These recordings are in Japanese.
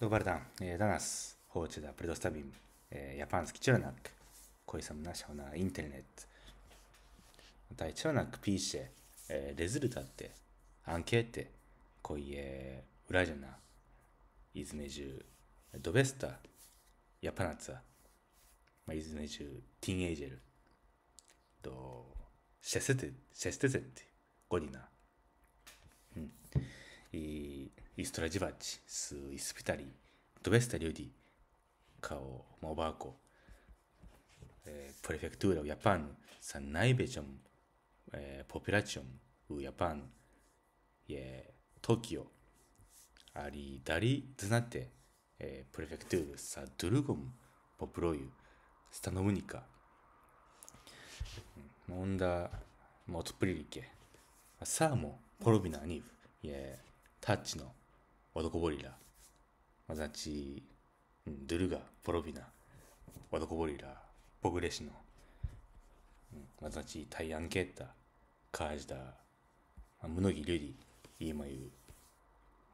どうバルタン、えダナス、ホーチュダ、プレドスタビン、えヤパンスキチュラナック、コイサムオナ、インテルネット、タイチュラナピーシェ、えレズルタって、アンケーテ、コイウラジナ、イズメジュドベスタ、ヤパナツァ、まあ、イズメジュティンエイジェル、とシェステテ、シェステテって、ゴデナ、うん。いストラジバッチ、スイスピタリ、ドベスタリュディ、カオ、モバーコ、えー、プレフェクトゥーラウヤパン、サンナイベチョン、えー、ポピュラチョン、ウヤパン、えー、トキオ、アリダリズナテ、えー、プレフェクトゥール、サドゥルゴム、ポプロユ、スタノムニカ、モンダ、モトプリリケ、サーモ、ポロビナニーブ、えー、タッチの、コボリラ、マザチ、ドゥルガ、ポロビナ、ドコボリラ、ポグレシノ、マザチ、タイアンケッタ、カージダ、ムノギ、リュリ、イーマユ、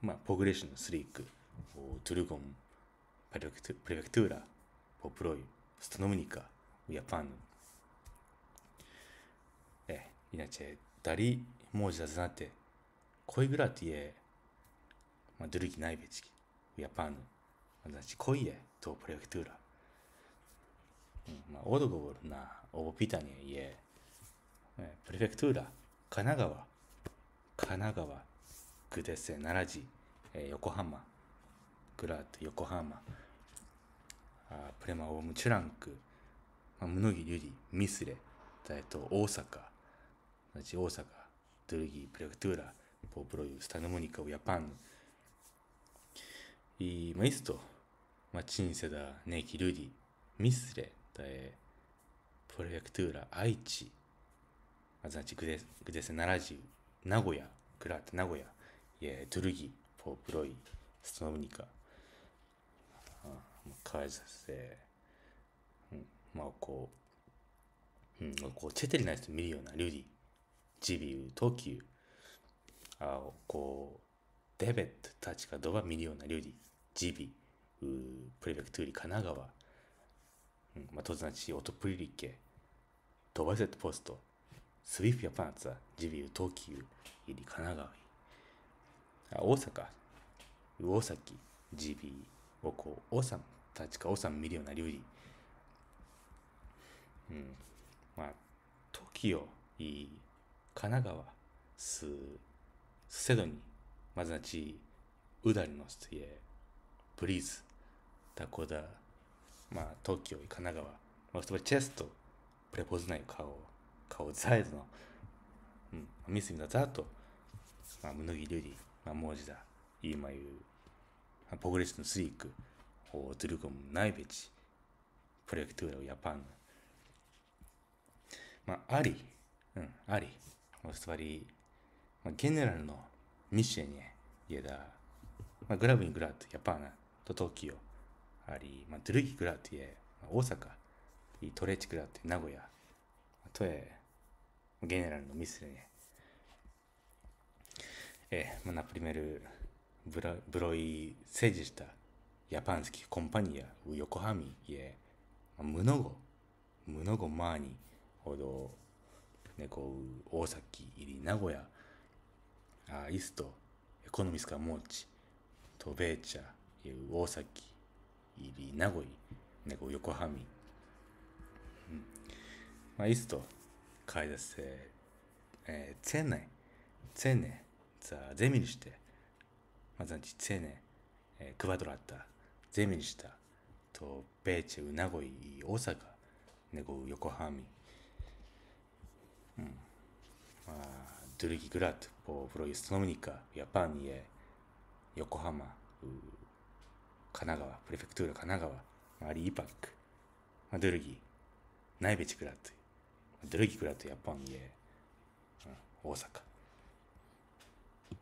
まあ、ポグレシノ、スリック、トゥルゴン、パレプレクトゥーラ、ポプロイ、ストノムニカ、ウヤパンえ、イナチェ、ダリ、モジじザぜなって、恋ぐらって man drugi najwięcej w Japanu. Znaczy, koje to prefektura. Ma odgovor na owo pytanie jest prefektura Kanagawa. Kanagawa, Kudese, Naraji, Yokohama, Grad, Yokohama. A, prema owo Muchuranku, mnogi yuri, Misle, to Osaka. Znaczy, Osaka, drugi prefektura, po broju Stanomonika w Japanu. イマイスト、マチンセダ、ネキルディ、ミスレ、タエ、プロフェクトゥーラ、アイチ、アザチグデグデセナラジウ、名古屋、グラッテ、名古屋、イエ、トゥルギ、ポープロイ、ストノブニカ、カワイザセ、マオコ、うん、こうチェテリナイスと見るようなルディ、ジビウ、トキュウ、あこうデベットたちがドバ見るようなルディ、ジビ、うプレフェクトゥーリ神奈川、うん、まあ、トズナチ、オトプリリッケ、トバイセットポスト、スウィフィアパンツァ、ジビウ、東急、入り神奈川、あ大阪、大崎、ジビ、おこ、う、王さん、たちか、王さん見るような料理。うん。まあ、t o k i 神奈川、す、セドニー、まずなち、うだりのすえ、ブリーズ、ダコダ、まあ、東京、神奈川、まあ、そばチェスト、プレポズナイ顔、顔ザイズの、うん、ミスミナザーまあ、ムヌギリュリ、まあ、モージダ、イーマユ、ポグレッションスリーク、おドゥルゴム、ナイベチ、プロジェクトゥーラ、ヤパン。まあ、アり、うん、あり、まあ、つまり、まあ、ゲネラルのミシェニエ、イエダ、まあ、グラブイングラッド、ヤパーナ、と東京、あり、まあ、ドゥルギクラティエ、大阪、トレチクラティエ、名古屋、トエ、ゲネラルのミスレね、えまあ、ナプリメル、ブラブロイ、セジした、ヤパンスキー、コンパニア、ウヨコハミ、イエ、ムノゴ、ムノゴマーニ、ほど、ネこウ、大崎、入り、名古屋、あイスト、エコノミスカ、モーチ、トベーチャー、大崎入り名古屋ねこ横浜、うん、まあイスト買い出せえー、チェネチェネザゼミにしてまずチェネ、えー、クバドラッタゼミにしたとベーチェウ名古屋大阪ねこ横浜うんまあドゥルギグラッドポフロイストノミニカヤパンニエ横浜神奈川、プレフェクトゥーラ神奈川、アリーパック、まあ、ドゥルギー、ナイベチクラット、ドゥルギークラット、ヤポンゲ、うん、大阪。